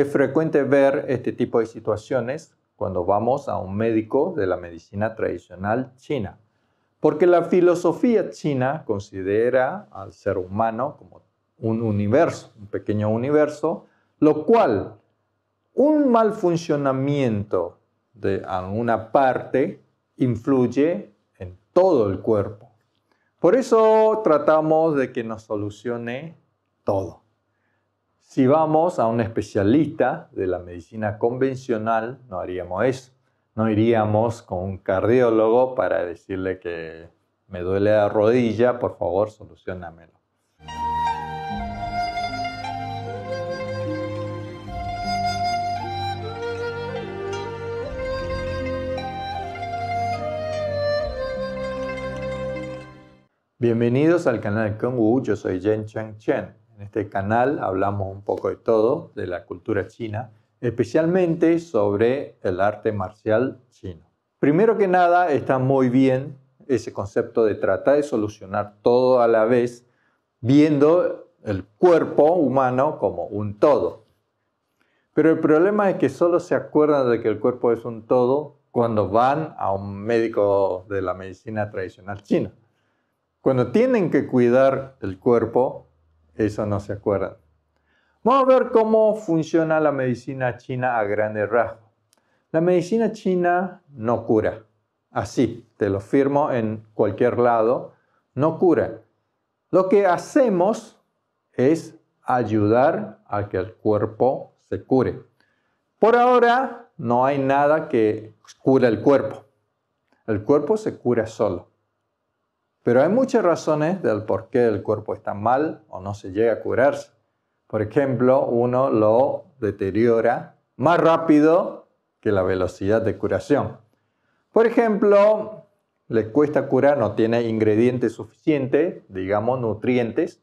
Es frecuente ver este tipo de situaciones cuando vamos a un médico de la medicina tradicional china, porque la filosofía china considera al ser humano como un universo, un pequeño universo, lo cual un mal funcionamiento de alguna parte influye en todo el cuerpo. Por eso tratamos de que nos solucione todo. Si vamos a un especialista de la medicina convencional, no haríamos eso. No iríamos con un cardiólogo para decirle que me duele la rodilla, por favor, solucionamelo. Bienvenidos al canal Kung Wu, yo soy Jen Chang Chen. En este canal hablamos un poco de todo, de la cultura china, especialmente sobre el arte marcial chino. Primero que nada, está muy bien ese concepto de tratar de solucionar todo a la vez, viendo el cuerpo humano como un todo. Pero el problema es que solo se acuerdan de que el cuerpo es un todo cuando van a un médico de la medicina tradicional china. Cuando tienen que cuidar el cuerpo, eso no se acuerdan. Vamos a ver cómo funciona la medicina china a grandes rasgos. La medicina china no cura. Así, te lo firmo en cualquier lado, no cura. Lo que hacemos es ayudar a que el cuerpo se cure. Por ahora no hay nada que cura el cuerpo. El cuerpo se cura solo. Pero hay muchas razones del por qué el cuerpo está mal o no se llega a curarse. Por ejemplo, uno lo deteriora más rápido que la velocidad de curación. Por ejemplo, le cuesta curar, no tiene ingredientes suficientes, digamos nutrientes.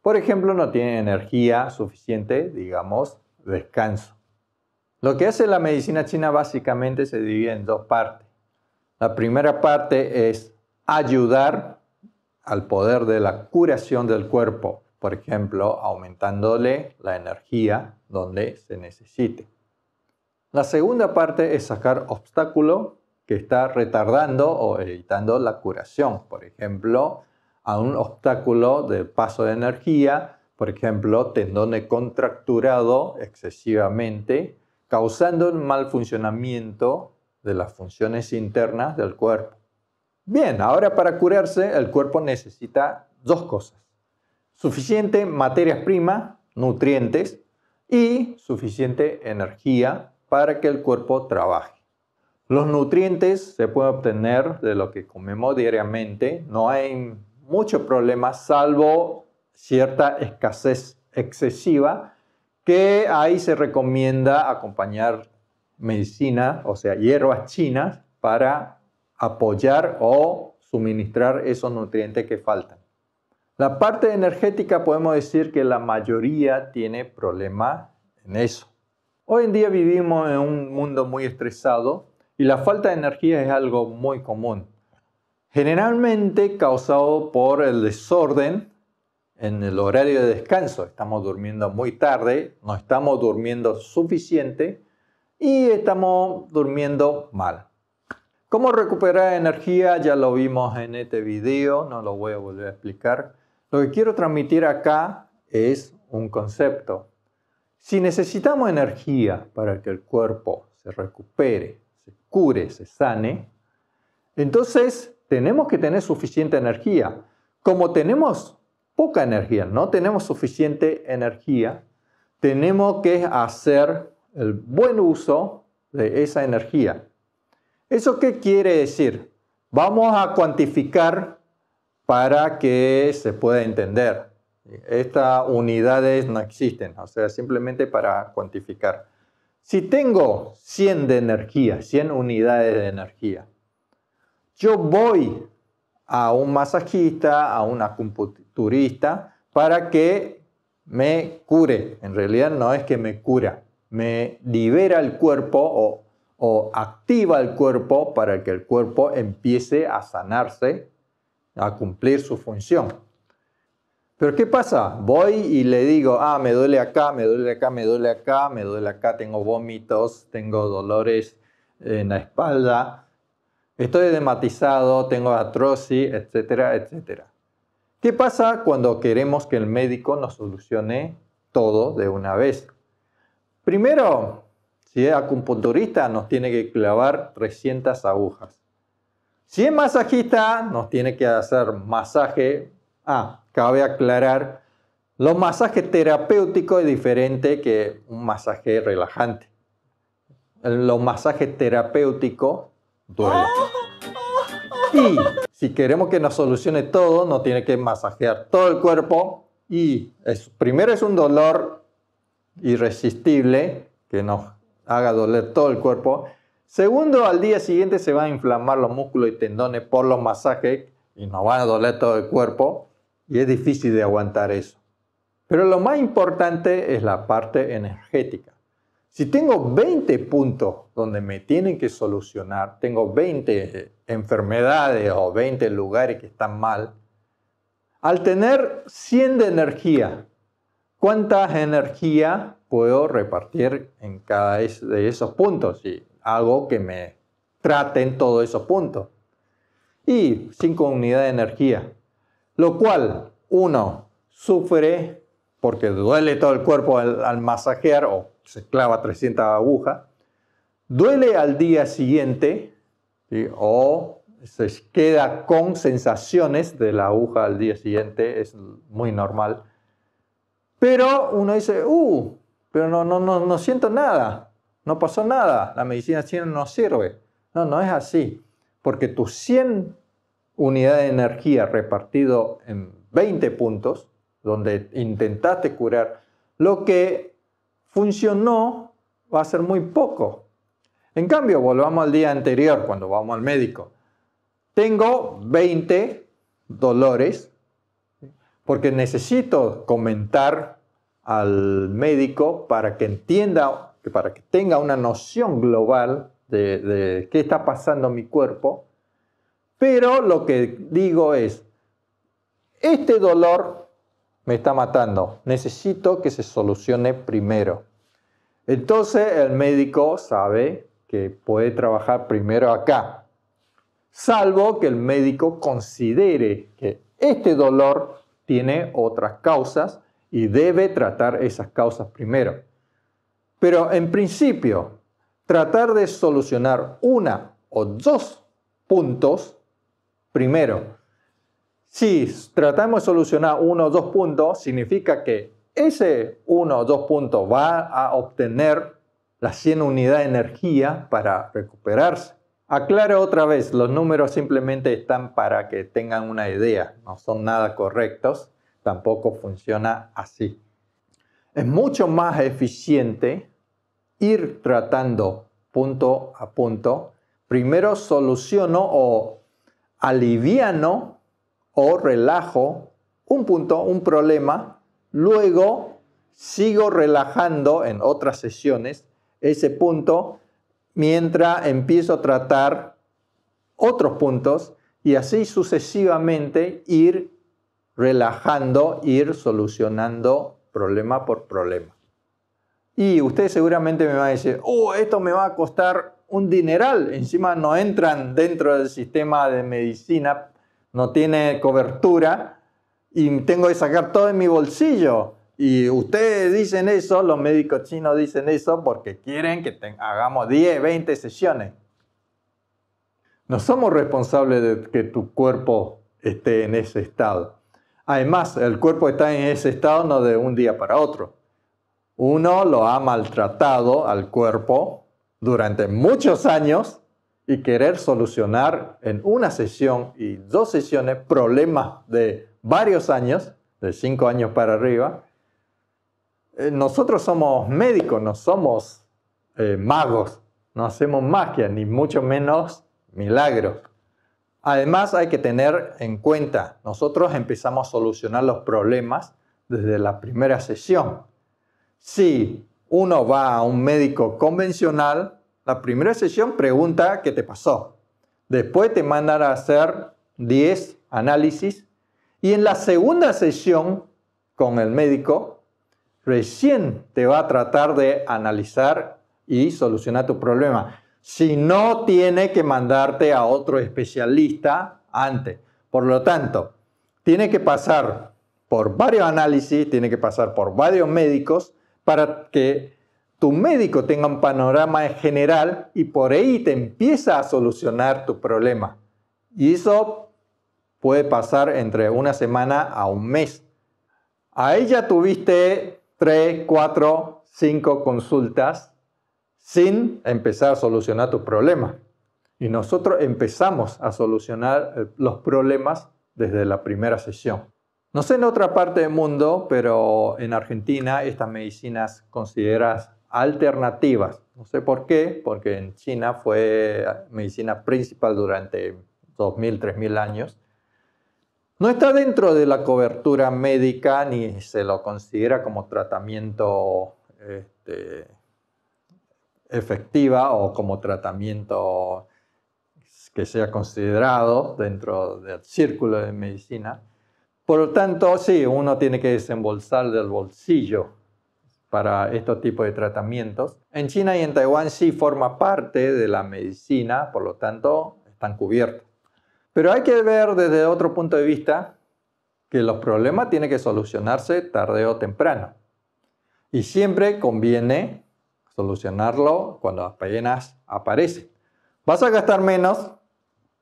Por ejemplo, no tiene energía suficiente, digamos descanso. Lo que hace la medicina china básicamente se divide en dos partes. La primera parte es ayudar al poder de la curación del cuerpo, por ejemplo, aumentándole la energía donde se necesite. La segunda parte es sacar obstáculo que está retardando o evitando la curación, por ejemplo, a un obstáculo de paso de energía, por ejemplo, tendón contracturado excesivamente, causando un mal funcionamiento de las funciones internas del cuerpo. Bien, ahora para curarse el cuerpo necesita dos cosas. Suficiente materias prima, nutrientes y suficiente energía para que el cuerpo trabaje. Los nutrientes se pueden obtener de lo que comemos diariamente. No hay mucho problema salvo cierta escasez excesiva que ahí se recomienda acompañar medicina, o sea, hierbas chinas para apoyar o suministrar esos nutrientes que faltan. La parte energética podemos decir que la mayoría tiene problemas en eso. Hoy en día vivimos en un mundo muy estresado y la falta de energía es algo muy común, generalmente causado por el desorden en el horario de descanso. Estamos durmiendo muy tarde, no estamos durmiendo suficiente y estamos durmiendo mal. Cómo recuperar energía ya lo vimos en este video, no lo voy a volver a explicar. Lo que quiero transmitir acá es un concepto. Si necesitamos energía para que el cuerpo se recupere, se cure, se sane, entonces tenemos que tener suficiente energía. Como tenemos poca energía, no tenemos suficiente energía, tenemos que hacer el buen uso de esa energía. ¿Eso qué quiere decir? Vamos a cuantificar para que se pueda entender. Estas unidades no existen, o sea, simplemente para cuantificar. Si tengo 100 de energía, 100 unidades de energía, yo voy a un masajista, a una acupunturista, para que me cure. En realidad no es que me cura, me libera el cuerpo o o activa el cuerpo para que el cuerpo empiece a sanarse, a cumplir su función. Pero ¿qué pasa? Voy y le digo, ah, me duele acá, me duele acá, me duele acá, me duele acá, tengo vómitos, tengo dolores en la espalda, estoy edematizado, tengo atrosis, etcétera, etcétera. ¿Qué pasa cuando queremos que el médico nos solucione todo de una vez? Primero, si es acupunturista, nos tiene que clavar 300 agujas. Si es masajista, nos tiene que hacer masaje. Ah, cabe aclarar, los masajes terapéuticos es diferente que un masaje relajante. Los masajes terapéuticos duelen. Y si queremos que nos solucione todo, nos tiene que masajear todo el cuerpo. Y primero es un dolor irresistible que nos haga doler todo el cuerpo. Segundo, al día siguiente se van a inflamar los músculos y tendones por los masajes y nos van a doler todo el cuerpo y es difícil de aguantar eso. Pero lo más importante es la parte energética. Si tengo 20 puntos donde me tienen que solucionar, tengo 20 enfermedades o 20 lugares que están mal, al tener 100 de energía, ¿cuánta energía puedo repartir en cada de esos puntos y algo que me traten todos esos puntos. Y 5 unidades de energía, lo cual uno sufre porque duele todo el cuerpo al, masajear o se clava 300 agujas, duele al día siguiente o se queda con sensaciones de la aguja al día siguiente, es muy normal. Pero uno dice, uh, pero no, no, no, no siento nada, no pasó nada, la medicina china no sirve. No, no es así, porque tus 100 unidades de energía repartido en 20 puntos, donde intentaste curar, lo que funcionó va a ser muy poco. En cambio, volvamos al día anterior, cuando vamos al médico. Tengo 20 dolores, porque necesito comentar al médico para que entienda, para que tenga una noción global de, de qué está pasando en mi cuerpo. Pero lo que digo es, este dolor me está matando, necesito que se solucione primero. Entonces el médico sabe que puede trabajar primero acá, salvo que el médico considere que este dolor tiene otras causas y debe tratar esas causas primero. Pero en principio, tratar de solucionar una o dos puntos primero. Si tratamos de solucionar uno o dos puntos, significa que ese uno o dos puntos va a obtener la 100 unidades de energía para recuperarse. Aclaro otra vez, los números simplemente están para que tengan una idea, no son nada correctos tampoco funciona así. Es mucho más eficiente ir tratando punto a punto. Primero soluciono o aliviano o relajo un punto, un problema. Luego sigo relajando en otras sesiones ese punto mientras empiezo a tratar otros puntos y así sucesivamente ir relajando, ir solucionando problema por problema. Y usted seguramente me va a decir, oh, esto me va a costar un dineral. Encima no entran dentro del sistema de medicina, no tiene cobertura y tengo que sacar todo de mi bolsillo. Y ustedes dicen eso, los médicos chinos dicen eso porque quieren que hagamos 10, 20 sesiones. No somos responsables de que tu cuerpo esté en ese estado. Además, el cuerpo está en ese estado no de un día para otro. Uno lo ha maltratado al cuerpo durante muchos años y querer solucionar en una sesión y dos sesiones problemas de varios años, de cinco años para arriba. Eh, nosotros somos médicos, no somos eh, magos, no hacemos magia, ni mucho menos milagros. Además, hay que tener en cuenta, nosotros empezamos a solucionar los problemas desde la primera sesión. Si uno va a un médico convencional, la primera sesión pregunta qué te pasó. Después te mandan a hacer 10 análisis y en la segunda sesión con el médico recién te va a tratar de analizar y solucionar tu problema si no tiene que mandarte a otro especialista antes. Por lo tanto, tiene que pasar por varios análisis, tiene que pasar por varios médicos para que tu médico tenga un panorama general y por ahí te empieza a solucionar tu problema. Y eso puede pasar entre una semana a un mes. A ella tuviste tres, cuatro, cinco consultas sin empezar a solucionar tu problema. Y nosotros empezamos a solucionar eh, los problemas desde la primera sesión. No sé en otra parte del mundo, pero en Argentina estas medicinas consideras alternativas. No sé por qué, porque en China fue medicina principal durante 2.000, 3.000 años. No está dentro de la cobertura médica ni se lo considera como tratamiento este, efectiva o como tratamiento que sea considerado dentro del círculo de medicina. Por lo tanto, sí, uno tiene que desembolsar del bolsillo para estos tipos de tratamientos. En China y en Taiwán sí forma parte de la medicina, por lo tanto, están cubiertos. Pero hay que ver desde otro punto de vista que los problemas tienen que solucionarse tarde o temprano. Y siempre conviene solucionarlo cuando las apenas aparecen. Vas a gastar menos,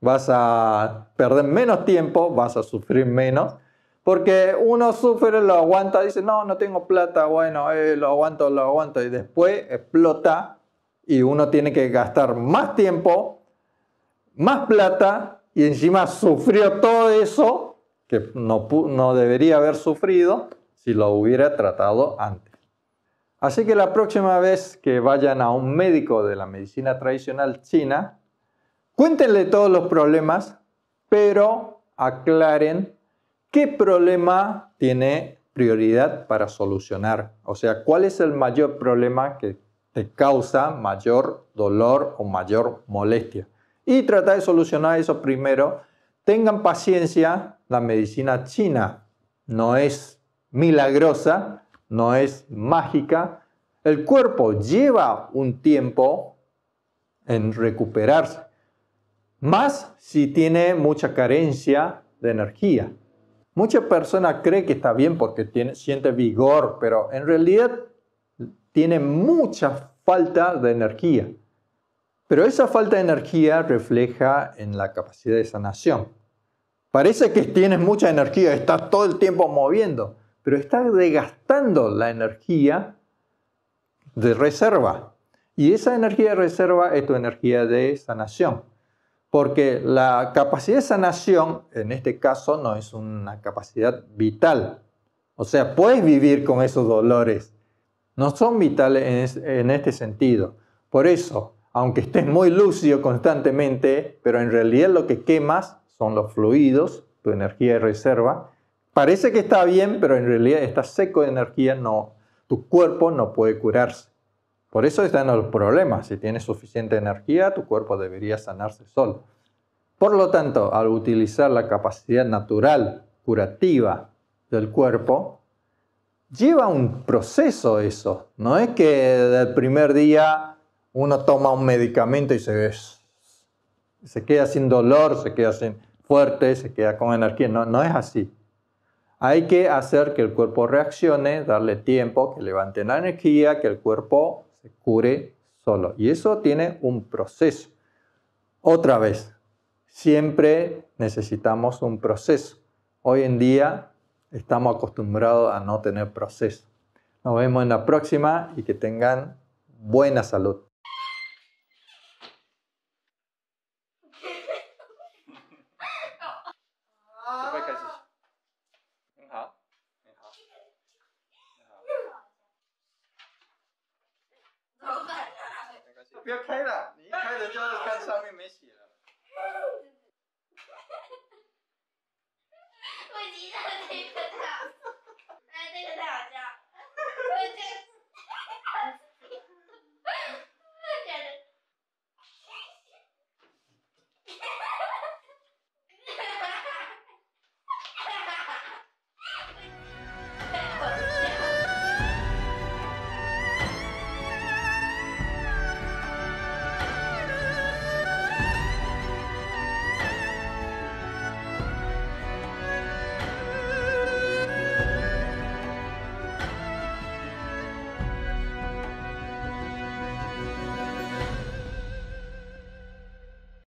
vas a perder menos tiempo, vas a sufrir menos, porque uno sufre, lo aguanta, dice, no, no tengo plata, bueno, eh, lo aguanto, lo aguanto, y después explota y uno tiene que gastar más tiempo, más plata, y encima sufrió todo eso que no, no debería haber sufrido si lo hubiera tratado antes. Así que la próxima vez que vayan a un médico de la medicina tradicional china, cuéntenle todos los problemas, pero aclaren qué problema tiene prioridad para solucionar. O sea, cuál es el mayor problema que te causa mayor dolor o mayor molestia. Y tratar de solucionar eso primero. Tengan paciencia, la medicina china no es milagrosa, no es mágica. El cuerpo lleva un tiempo en recuperarse, más si tiene mucha carencia de energía. Mucha persona cree que está bien porque tiene, siente vigor, pero en realidad tiene mucha falta de energía. Pero esa falta de energía refleja en la capacidad de sanación. Parece que tienes mucha energía, estás todo el tiempo moviendo, pero está desgastando la energía de reserva. Y esa energía de reserva es tu energía de sanación. Porque la capacidad de sanación, en este caso, no es una capacidad vital. O sea, puedes vivir con esos dolores. No son vitales en, en este sentido. Por eso, aunque estés muy lúcido constantemente, pero en realidad lo que quemas son los fluidos, tu energía de reserva, Parece que está bien, pero en realidad está seco de energía, no. Tu cuerpo no puede curarse. Por eso están los problemas. Si tienes suficiente energía, tu cuerpo debería sanarse solo. Por lo tanto, al utilizar la capacidad natural curativa del cuerpo, lleva un proceso eso. No es que del primer día uno toma un medicamento y se, se queda sin dolor, se queda sin fuerte, se queda con energía. No, no es así. Hay que hacer que el cuerpo reaccione, darle tiempo, que levante la energía, que el cuerpo se cure solo. Y eso tiene un proceso. Otra vez, siempre necesitamos un proceso. Hoy en día estamos acostumbrados a no tener proceso. Nos vemos en la próxima y que tengan buena salud.